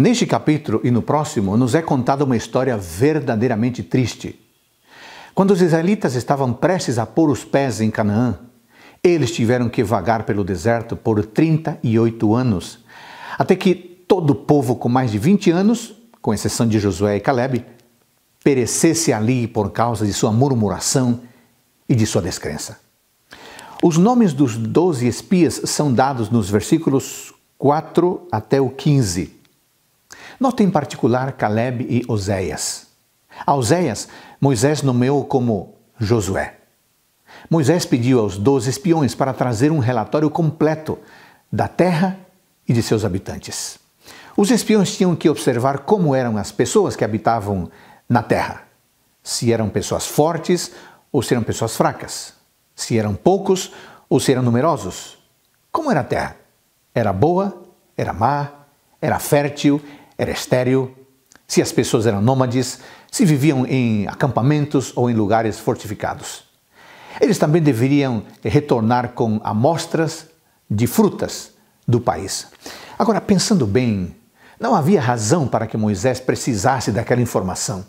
Neste capítulo e no próximo, nos é contada uma história verdadeiramente triste. Quando os israelitas estavam prestes a pôr os pés em Canaã, eles tiveram que vagar pelo deserto por 38 anos, até que todo o povo com mais de 20 anos, com exceção de Josué e Caleb, perecesse ali por causa de sua murmuração e de sua descrença. Os nomes dos doze espias são dados nos versículos 4 até o 15. Note em particular Caleb e Oséias. A Oséias, Moisés nomeou como Josué. Moisés pediu aos doze espiões para trazer um relatório completo da terra e de seus habitantes. Os espiões tinham que observar como eram as pessoas que habitavam na terra. Se eram pessoas fortes ou se eram pessoas fracas. Se eram poucos ou se eram numerosos. Como era a terra? Era boa? Era má? Era fértil? era estéril, se as pessoas eram nômades, se viviam em acampamentos ou em lugares fortificados. Eles também deveriam retornar com amostras de frutas do país. Agora, pensando bem, não havia razão para que Moisés precisasse daquela informação.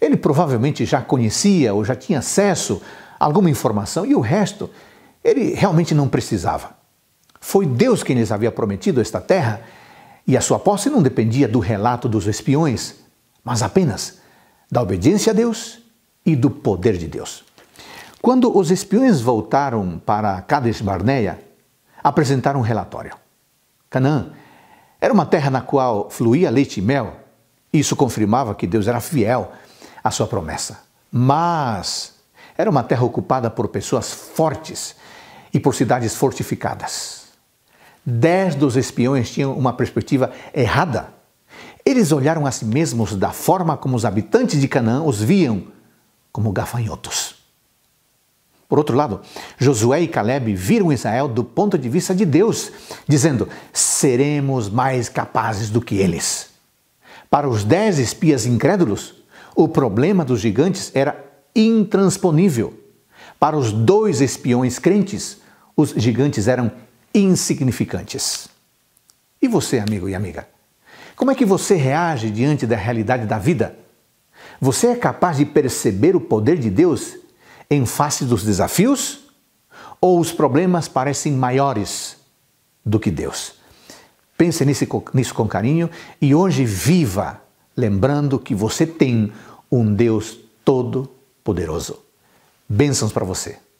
Ele provavelmente já conhecia ou já tinha acesso a alguma informação e o resto ele realmente não precisava. Foi Deus quem lhes havia prometido esta terra e a sua posse não dependia do relato dos espiões, mas apenas da obediência a Deus e do poder de Deus. Quando os espiões voltaram para Cades Barneia, apresentaram um relatório. Canaã era uma terra na qual fluía leite e mel. Isso confirmava que Deus era fiel à sua promessa. Mas era uma terra ocupada por pessoas fortes e por cidades fortificadas. Dez dos espiões tinham uma perspectiva errada. Eles olharam a si mesmos da forma como os habitantes de Canaã os viam, como gafanhotos. Por outro lado, Josué e Caleb viram Israel do ponto de vista de Deus, dizendo: seremos mais capazes do que eles. Para os dez espias incrédulos, o problema dos gigantes era intransponível. Para os dois espiões crentes, os gigantes eram insignificantes. E você, amigo e amiga? Como é que você reage diante da realidade da vida? Você é capaz de perceber o poder de Deus em face dos desafios? Ou os problemas parecem maiores do que Deus? Pense nisso, nisso com carinho e hoje viva lembrando que você tem um Deus todo-poderoso. Bênçãos para você.